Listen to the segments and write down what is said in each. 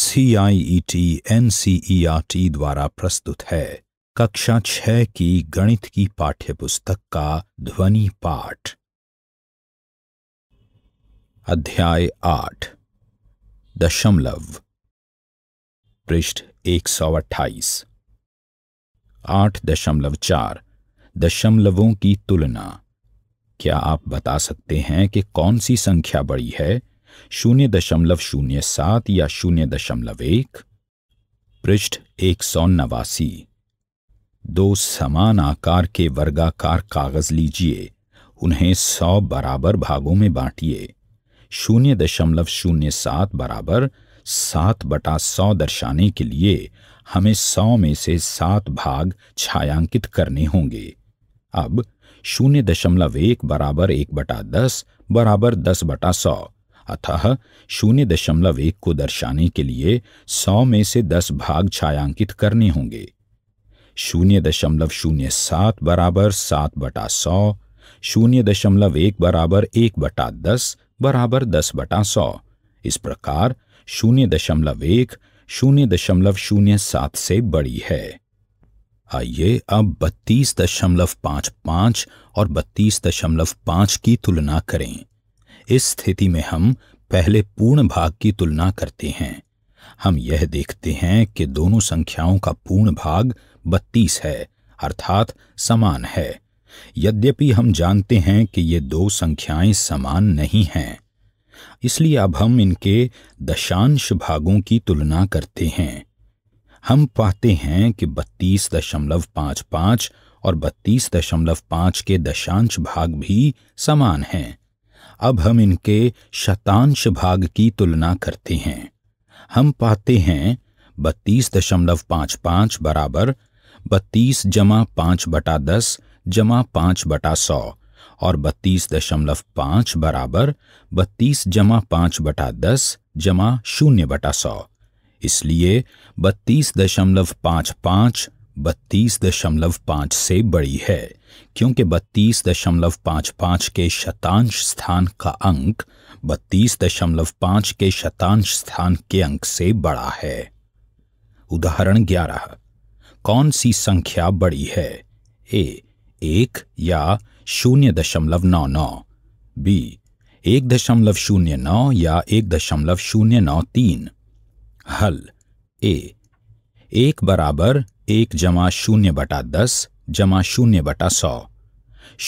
CIET NCERT e e द्वारा प्रस्तुत है कक्षा छह की गणित की पाठ्यपुस्तक का ध्वनि पाठ अध्याय आठ दशमलव पृष्ठ एक सौ अट्ठाईस आठ दशमलव चार दशमलवों की तुलना क्या आप बता सकते हैं कि कौन सी संख्या बड़ी है शून्य दशमलव शून्य सात या शून्य दशमलव एक पृष्ठ एक सौ नवासी दो समान आकार के वर्गाकार कागज लीजिए उन्हें सौ बराबर भागों में बांटिए शून्य दशमलव शून्य सात बराबर सात बटा सौ दर्शाने के लिए हमें सौ में से सात भाग छायांकित करने होंगे अब शून्य दशमलव एक बराबर एक बटा दस बराबर दस बटा सौ अतः शून्य दशमलव एक को दर्शाने के लिए सौ में से दस भाग छायांकित करने होंगे शून्य दशमलव शून्य सात बराबर सात बटा सौ शून्य दशमलव एक बराबर एक बटा दस बराबर दस बटा सौ इस प्रकार शून्य दशमलव एक शून्य दशमलव शून्य सात से बड़ी है आइए अब बत्तीस दशमलव पांच पांच और बत्तीस दशमलव पांच की तुलना करें इस स्थिति में हम पहले पूर्ण भाग की तुलना करते हैं हम यह देखते हैं कि दोनों संख्याओं का पूर्ण भाग बत्तीस है अर्थात समान है यद्यपि हम जानते हैं कि ये दो संख्याएं समान नहीं हैं इसलिए अब हम इनके दशांश भागों की तुलना करते हैं हम पाते हैं कि बत्तीस दशमलव पाँच पाँच और बत्तीस दशमलव पाँच के दशांश भाग भी समान हैं अब हम इनके शतांश भाग की तुलना करते हैं हम पाते हैं बत्तीस दशमलव पांच पांच बराबर बत्तीस जमा पांच बटा दस जमा पांच बटा सौ और बत्तीस दशमलव पांच बराबर बत्तीस जमा पांच बटा दस जमा शून्य बटा सौ इसलिए बत्तीस दशमलव पांच पांच बत्तीस दशमलव पांच से बड़ी है क्योंकि बत्तीस दशमलव पांच पांच के शतांश स्थान का अंक बत्तीस दशमलव पांच के शतांश स्थान के अंक से बड़ा है उदाहरण ग्यारह कौन सी संख्या बड़ी है ए एक या शून्य दशमलव नौ नौ बी एक दशमलव शून्य नौ या एक दशमलव शून्य नौ तीन हल ए एक बराबर एक जमा शून्य बटा दस जमा शून्य बटा सौ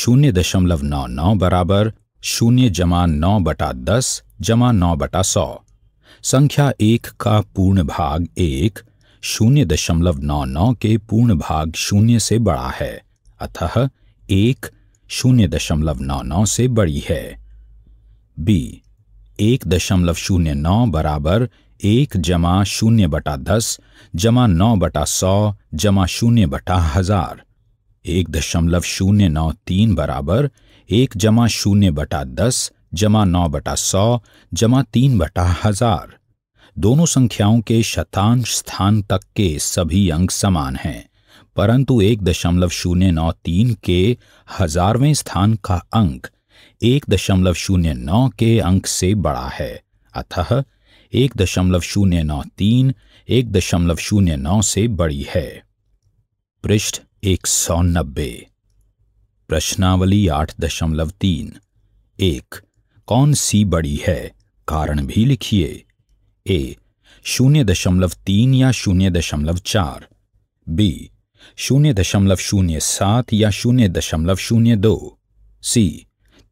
शून्य दशमलव नौ नौ बराबर शून्य जमा नौ बटा दस जमा नौ बटा सौ संख्या एक का पूर्ण भाग एक शून्य दशमलव नौ नौ के पूर्ण भाग शून्य से बड़ा है अतः एक शून्य दशमलव नौ नौ से बड़ी है बी एक दशमलव शून्य नौ बराबर एक जमा शून्य बटा दस जमा नौ बटा सौ जमा शून्य बटा हजार एक दशमलव शून्य नौ तीन बराबर एक जमा शून्य बटा दस जमा नौ बटा सौ जमा तीन बटा हजार दोनों संख्याओं के शतांश स्थान तक के सभी अंक समान हैं परंतु एक दशमलव शून्य नौ तीन के हजारवें स्थान का अंक एक दशमलव शून्य नौ के अंक से बड़ा है अतः एक दशमलव शून्य नौ तीन एक दशमलव शून्य नौ से बड़ी है पृष्ठ एक सौ नब्बे प्रश्नावली आठ दशमलव तीन एक कौन सी बड़ी है कारण भी लिखिए ए शून्य दशमलव तीन या शून्य दशमलव चार बी शून्य दशमलव शून्य सात या शून्य दशमलव शून्य दो सी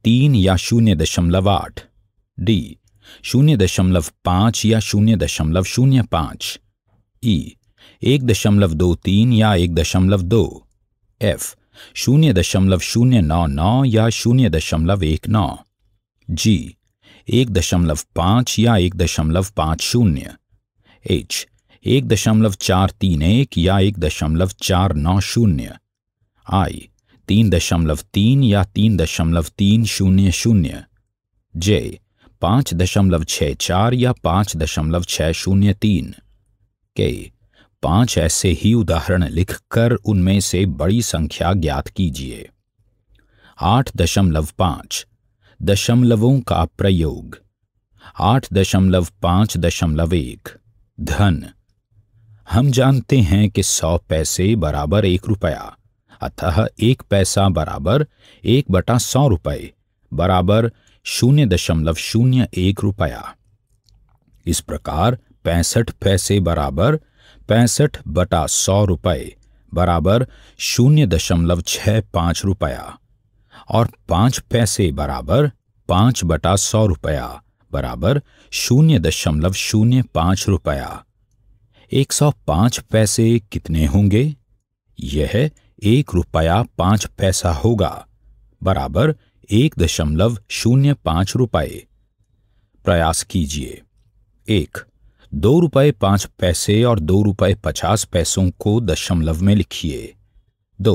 तीन या शून्य दशमलव आठ डी शून्य दशमलव पांच या शून्य दशमलव शून्य पाँच ई एक दशमलव दो तीन या एक दशमलव दो एफ शून्य दशमलव शून्य नौ नौ या शून्य दशमलव एक नौ जी एक दशमलव पाँच या एक दशमलव पाँच शून्य एच एक दशमलव चार तीन एक या एक दशमलव चार नौ शून्य आई तीन दशमलव तीन या तीन दशमलव तीन शून्य शून्य जे पाँच दशमलव छः चार या पाँच दशमलव छः शून्य तीन के पांच ऐसे ही उदाहरण लिखकर उनमें से बड़ी संख्या ज्ञात कीजिए आठ दशमलव पांच दशमलवों का प्रयोग आठ दशमलव पांच दशमलव एक धन हम जानते हैं कि सौ पैसे बराबर एक रुपया अतः एक पैसा बराबर एक बटा सौ रुपये बराबर शून्य दशमलव शून्य एक रुपया इस प्रकार पैंसठ पैसे बराबर पैंसठ बटा सौ रुपये बराबर शून्य दशमलव छह पांच रुपया और पांच पैसे बराबर पांच बटा सौ रुपया बराबर शून्य दशमलव शून्य पांच रुपया एक सौ पांच पैसे कितने होंगे यह एक रुपया पांच पैसा होगा बराबर एक दशमलव शून्य पांच रुपए प्रयास कीजिए एक दो रुपए पांच पैसे और दो रुपए पचास पैसों को दशमलव में लिखिए दो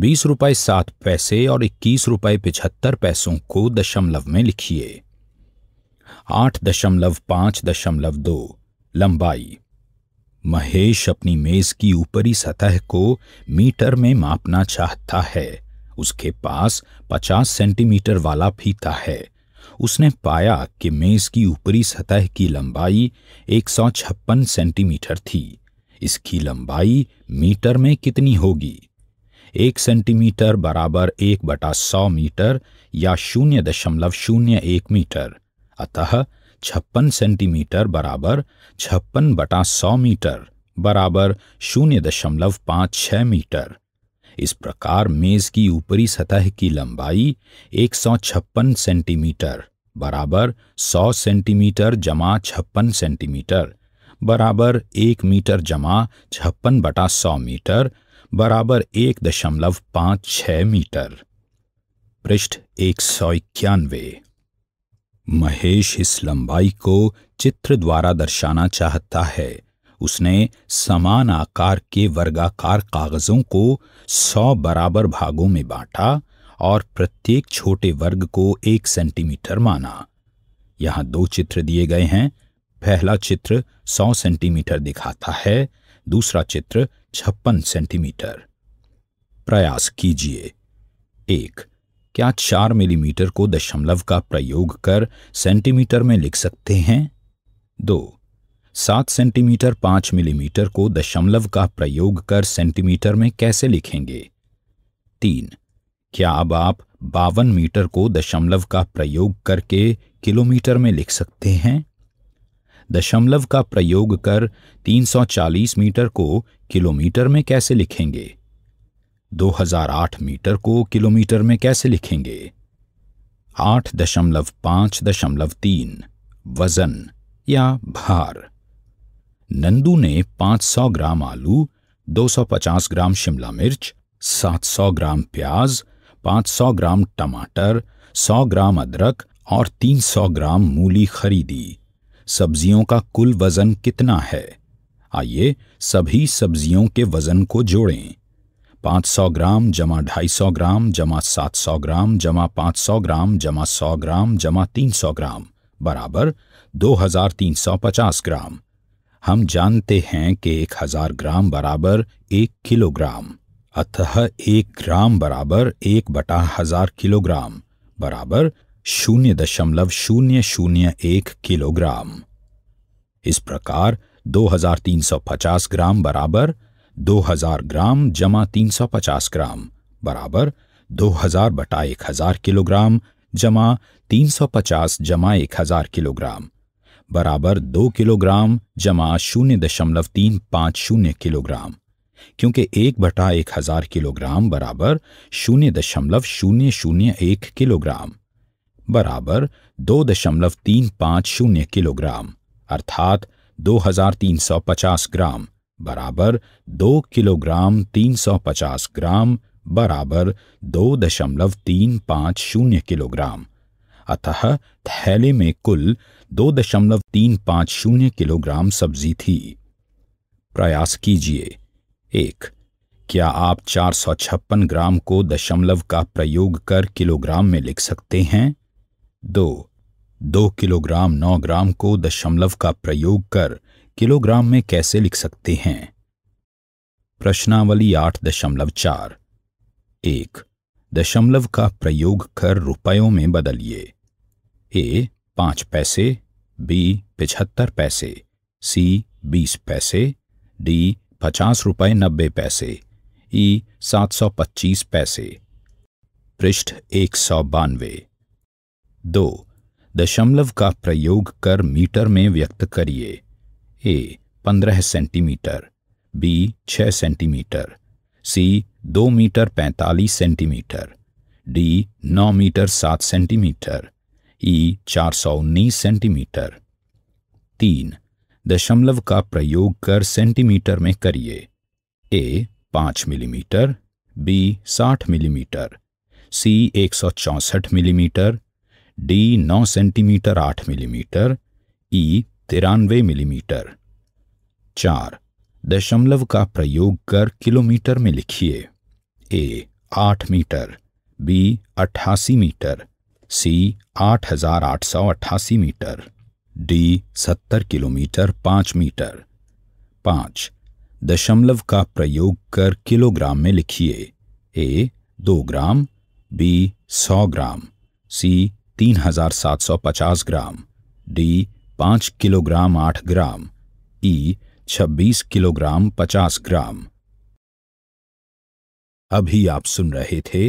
बीस रुपए सात पैसे और इक्कीस रुपए पिछहत्तर पैसों को दशमलव में लिखिए आठ दशमलव पांच दशमलव दो लंबाई महेश अपनी मेज की ऊपरी सतह को मीटर में मापना चाहता है उसके पास पचास सेंटीमीटर वाला फीता है उसने पाया कि मेज की ऊपरी सतह की लंबाई एक सौ छप्पन सेंटीमीटर थी इसकी लंबाई मीटर में कितनी होगी एक सेंटीमीटर बराबर एक बटा सौ मीटर या शून्य दशमलव शून्य एक मीटर अतः छप्पन सेंटीमीटर बराबर छप्पन बटा सौ मीटर बराबर शून्य दशमलव पांच छह मीटर इस प्रकार मेज की ऊपरी सतह की लंबाई 156 सेंटीमीटर बराबर 100 सेंटीमीटर जमा छप्पन सेंटीमीटर बराबर एक मीटर जमा छप्पन बटा सौ मीटर बराबर एक दशमलव पाँच छह मीटर पृष्ठ एक सौ इक्यानवे महेश इस लंबाई को चित्र द्वारा दर्शाना चाहता है उसने समान आकार के वर्गाकार कागजों को सौ बराबर भागों में बांटा और प्रत्येक छोटे वर्ग को एक सेंटीमीटर माना यहां दो चित्र दिए गए हैं पहला चित्र सौ सेंटीमीटर दिखाता है दूसरा चित्र छप्पन सेंटीमीटर प्रयास कीजिए एक क्या चार मिलीमीटर को दशमलव का प्रयोग कर सेंटीमीटर में लिख सकते हैं दो सात सेंटीमीटर पांच मिलीमीटर को दशमलव का प्रयोग कर सेंटीमीटर में कैसे लिखेंगे तीन क्या अब आप बावन मीटर को दशमलव का प्रयोग करके किलोमीटर में लिख सकते हैं दशमलव का प्रयोग कर 340 मीटर को किलोमीटर में कैसे लिखेंगे 2008 मीटर को किलोमीटर में कैसे लिखेंगे आठ दशमलव पांच दशमलव तीन वजन या भार नंदू ने 500 ग्राम आलू 250 ग्राम शिमला मिर्च 700 ग्राम प्याज 500 ग्राम टमाटर 100 ग्राम अदरक और 300 ग्राम मूली खरीदी सब्जियों का कुल वजन कितना है आइए सभी सब्जियों के वजन को जोड़ें 500 ग्राम जमा 250 ग्राम जमा 700 ग्राम जमा 500 ग्राम जमा 100 ग्राम जमा 300 ग्राम बराबर 2350 ग्राम हम जानते हैं कि एक हजार ग्राम बराबर एक किलोग्राम अतः एक ग्राम बराबर एक बटा हजार किलोग्राम बराबर शून्य दशमलव शून्य शून्य एक किलोग्राम इस प्रकार 2350 ग्राम बराबर 2000 ग्राम जमा 350 ग्राम बराबर 2000 बटा 1000 किलोग्राम जमा 350 जमा 1000 किलोग्राम बराबर दो किलोग्राम जमा शून्य दशमलव तीन पाँच शून्य किलोग्राम क्योंकि एक बटा एक हजार किलोग्राम बराबर शून्य दशमलव शून्य शून्य एक किलोग्राम बराबर दो दशमलव तीन पाँच शून्य किलोग्राम अर्थात दो हजार तीन सौ पचास ग्राम बराबर दो किलोग्राम तीन सौ पचास ग्राम बराबर दो दशमलव तीन पाँच शून्य किलोग्राम अतः थैले में कुल दो दशमलव तीन पाँच शून्य किलोग्राम सब्जी थी प्रयास कीजिए एक क्या आप चार सौ छप्पन ग्राम को दशमलव का प्रयोग कर किलोग्राम में लिख सकते हैं दो दो किलोग्राम नौ ग्राम को दशमलव का प्रयोग कर किलोग्राम में कैसे लिख सकते हैं प्रश्नावली आठ दशमलव चार एक दशमलव का प्रयोग कर रुपयों में बदलिए ए पाँच पैसे बी पिछहत्तर पैसे सी बीस पैसे डी पचास रुपये नब्बे पैसे ई सात सौ पच्चीस पैसे पृष्ठ एक सौ बानवे दो दशमलव का प्रयोग कर मीटर में व्यक्त करिए ए पंद्रह सेंटीमीटर बी छः सेंटीमीटर सी दो मीटर पैंतालीस सेंटीमीटर डी नौ मीटर सात सेंटीमीटर ई उन्नीस सेंटीमीटर तीन दशमलव का प्रयोग कर सेंटीमीटर में करिए ए पांच मिलीमीटर बी साठ मिलीमीटर सी एक सौ चौसठ मिलीमीटर डी नौ सेंटीमीटर आठ मिलीमीटर ई तिरानवे मिलीमीटर चार दशमलव का प्रयोग कर किलोमीटर में लिखिए ए आठ मीटर बी अट्ठासी metre C 8,888 metre D 70 kilometre 5 metre पाँच दशमलव का प्रयोग कर किलोग्राम में लिखिए ए दो ग्राम बी सौ ग्राम सी 3,750 ग्राम डी पाँच किलोग्राम आठ ग्राम ई छब्बीस किलोग्राम पचास ग्राम अभी आप सुन रहे थे